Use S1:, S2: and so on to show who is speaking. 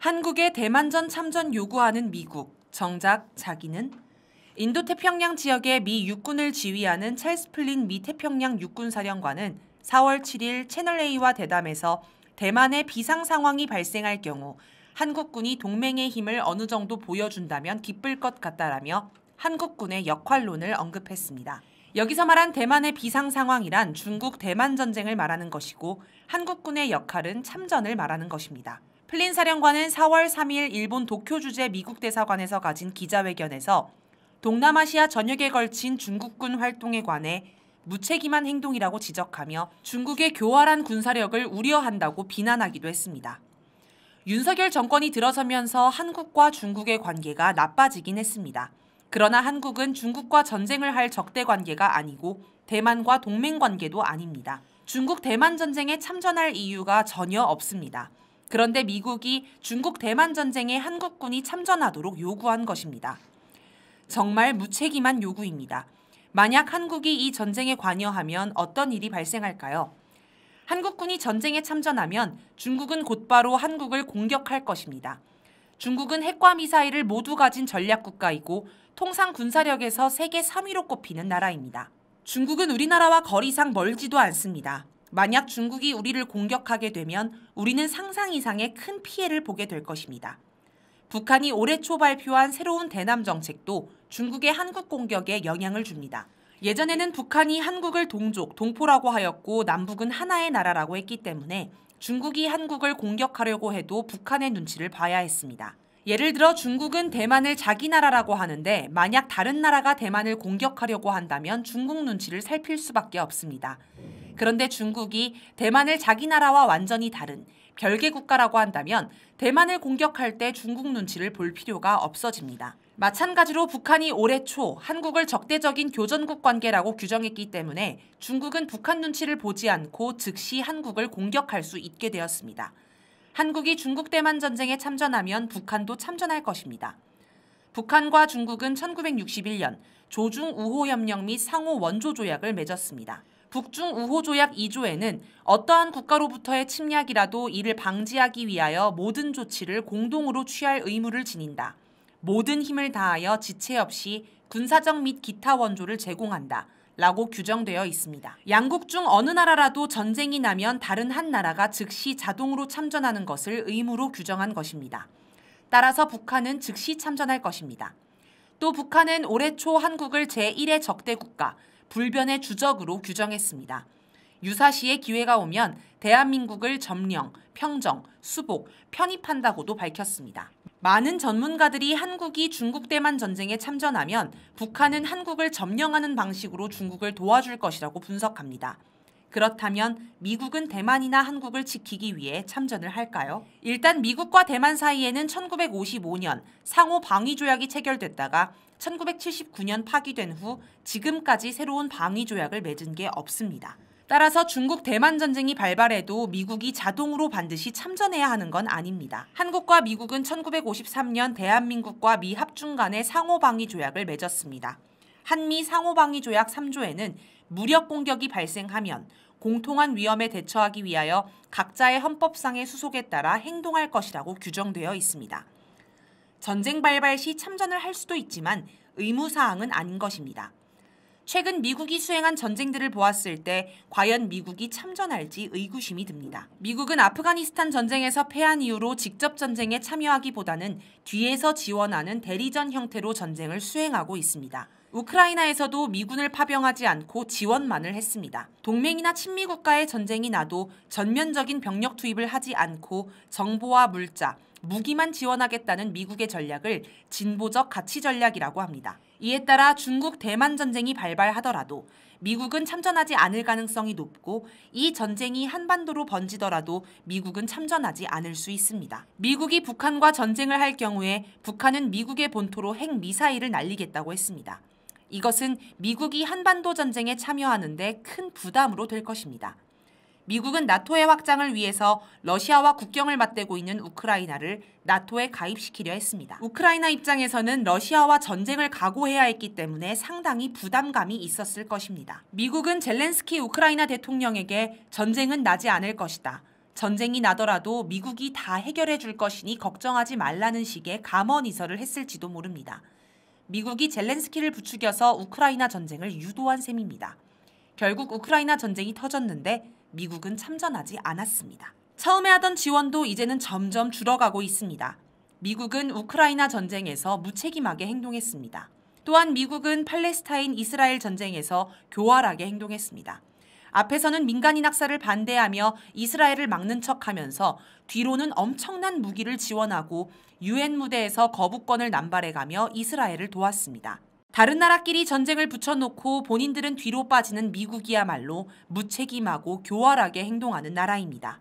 S1: 한국의 대만전 참전 요구하는 미국, 정작 자기는 인도태평양 지역의 미 육군을 지휘하는 찰스 플린 미 태평양 육군사령관은 4월 7일 채널A와 대담에서 대만의 비상 상황이 발생할 경우 한국군이 동맹의 힘을 어느 정도 보여준다면 기쁠 것 같다라며 한국군의 역할론을 언급했습니다. 여기서 말한 대만의 비상 상황이란 중국 대만 전쟁을 말하는 것이고 한국군의 역할은 참전을 말하는 것입니다. 플린 사령관은 4월 3일 일본 도쿄 주재 미국 대사관에서 가진 기자회견에서 동남아시아 전역에 걸친 중국군 활동에 관해 무책임한 행동이라고 지적하며 중국의 교활한 군사력을 우려한다고 비난하기도 했습니다. 윤석열 정권이 들어서면서 한국과 중국의 관계가 나빠지긴 했습니다. 그러나 한국은 중국과 전쟁을 할 적대 관계가 아니고 대만과 동맹 관계도 아닙니다. 중국 대만 전쟁에 참전할 이유가 전혀 없습니다. 그런데 미국이 중국 대만 전쟁에 한국군이 참전하도록 요구한 것입니다. 정말 무책임한 요구입니다. 만약 한국이 이 전쟁에 관여하면 어떤 일이 발생할까요? 한국군이 전쟁에 참전하면 중국은 곧바로 한국을 공격할 것입니다. 중국은 핵과 미사일을 모두 가진 전략국가이고 통상 군사력에서 세계 3위로 꼽히는 나라입니다. 중국은 우리나라와 거리상 멀지도 않습니다. 만약 중국이 우리를 공격하게 되면 우리는 상상 이상의 큰 피해를 보게 될 것입니다. 북한이 올해 초 발표한 새로운 대남 정책도 중국의 한국 공격에 영향을 줍니다. 예전에는 북한이 한국을 동족, 동포라고 하였고 남북은 하나의 나라라고 했기 때문에 중국이 한국을 공격하려고 해도 북한의 눈치를 봐야 했습니다. 예를 들어 중국은 대만을 자기 나라라고 하는데 만약 다른 나라가 대만을 공격하려고 한다면 중국 눈치를 살필 수밖에 없습니다. 그런데 중국이 대만을 자기 나라와 완전히 다른 별개 국가라고 한다면 대만을 공격할 때 중국 눈치를 볼 필요가 없어집니다. 마찬가지로 북한이 올해 초 한국을 적대적인 교전국 관계라고 규정했기 때문에 중국은 북한 눈치를 보지 않고 즉시 한국을 공격할 수 있게 되었습니다. 한국이 중국 대만 전쟁에 참전하면 북한도 참전할 것입니다. 북한과 중국은 1961년 조중우호 협력 및 상호 원조 조약을 맺었습니다. 북중 우호 조약 2조에는 어떠한 국가로부터의 침략이라도 이를 방지하기 위하여 모든 조치를 공동으로 취할 의무를 지닌다. 모든 힘을 다하여 지체 없이 군사적 및 기타 원조를 제공한다. 라고 규정되어 있습니다. 양국 중 어느 나라라도 전쟁이 나면 다른 한 나라가 즉시 자동으로 참전하는 것을 의무로 규정한 것입니다. 따라서 북한은 즉시 참전할 것입니다. 또 북한은 올해 초 한국을 제1의 적대국가, 불변의 주적으로 규정했습니다. 유사시에 기회가 오면 대한민국을 점령, 평정, 수복, 편입한다고도 밝혔습니다. 많은 전문가들이 한국이 중국 대만 전쟁에 참전하면 북한은 한국을 점령하는 방식으로 중국을 도와줄 것이라고 분석합니다. 그렇다면 미국은 대만이나 한국을 지키기 위해 참전을 할까요? 일단 미국과 대만 사이에는 1955년 상호 방위 조약이 체결됐다가 1979년 파기된 후 지금까지 새로운 방위 조약을 맺은 게 없습니다. 따라서 중국 대만 전쟁이 발발해도 미국이 자동으로 반드시 참전해야 하는 건 아닙니다. 한국과 미국은 1953년 대한민국과 미 합중 간의 상호방위 조약을 맺었습니다. 한미 상호방위 조약 3조에는 무력 공격이 발생하면 공통한 위험에 대처하기 위하여 각자의 헌법상의 수속에 따라 행동할 것이라고 규정되어 있습니다. 전쟁 발발 시 참전을 할 수도 있지만 의무사항은 아닌 것입니다. 최근 미국이 수행한 전쟁들을 보았을 때 과연 미국이 참전할지 의구심이 듭니다. 미국은 아프가니스탄 전쟁에서 패한 이후로 직접 전쟁에 참여하기보다는 뒤에서 지원하는 대리전 형태로 전쟁을 수행하고 있습니다. 우크라이나에서도 미군을 파병하지 않고 지원만을 했습니다. 동맹이나 친미 국가의 전쟁이 나도 전면적인 병력 투입을 하지 않고 정보와 물자, 무기만 지원하겠다는 미국의 전략을 진보적 가치 전략이라고 합니다. 이에 따라 중국 대만 전쟁이 발발하더라도 미국은 참전하지 않을 가능성이 높고 이 전쟁이 한반도로 번지더라도 미국은 참전하지 않을 수 있습니다. 미국이 북한과 전쟁을 할 경우에 북한은 미국의 본토로 핵미사일을 날리겠다고 했습니다. 이것은 미국이 한반도 전쟁에 참여하는데 큰 부담으로 될 것입니다. 미국은 나토의 확장을 위해서 러시아와 국경을 맞대고 있는 우크라이나를 나토에 가입시키려 했습니다. 우크라이나 입장에서는 러시아와 전쟁을 각오해야 했기 때문에 상당히 부담감이 있었을 것입니다. 미국은 젤렌스키 우크라이나 대통령에게 전쟁은 나지 않을 것이다. 전쟁이 나더라도 미국이 다 해결해 줄 것이니 걱정하지 말라는 식의 감언이설을 했을지도 모릅니다. 미국이 젤렌스키를 부추겨서 우크라이나 전쟁을 유도한 셈입니다. 결국 우크라이나 전쟁이 터졌는데 미국은 참전하지 않았습니다. 처음에 하던 지원도 이제는 점점 줄어가고 있습니다. 미국은 우크라이나 전쟁에서 무책임하게 행동했습니다. 또한 미국은 팔레스타인 이스라엘 전쟁에서 교활하게 행동했습니다. 앞에서는 민간인 학살을 반대하며 이스라엘을 막는 척 하면서 뒤로는 엄청난 무기를 지원하고 유엔 무대에서 거부권을 남발해 가며 이스라엘을 도왔습니다. 다른 나라끼리 전쟁을 붙여놓고 본인들은 뒤로 빠지는 미국이야말로 무책임하고 교활하게 행동하는 나라입니다.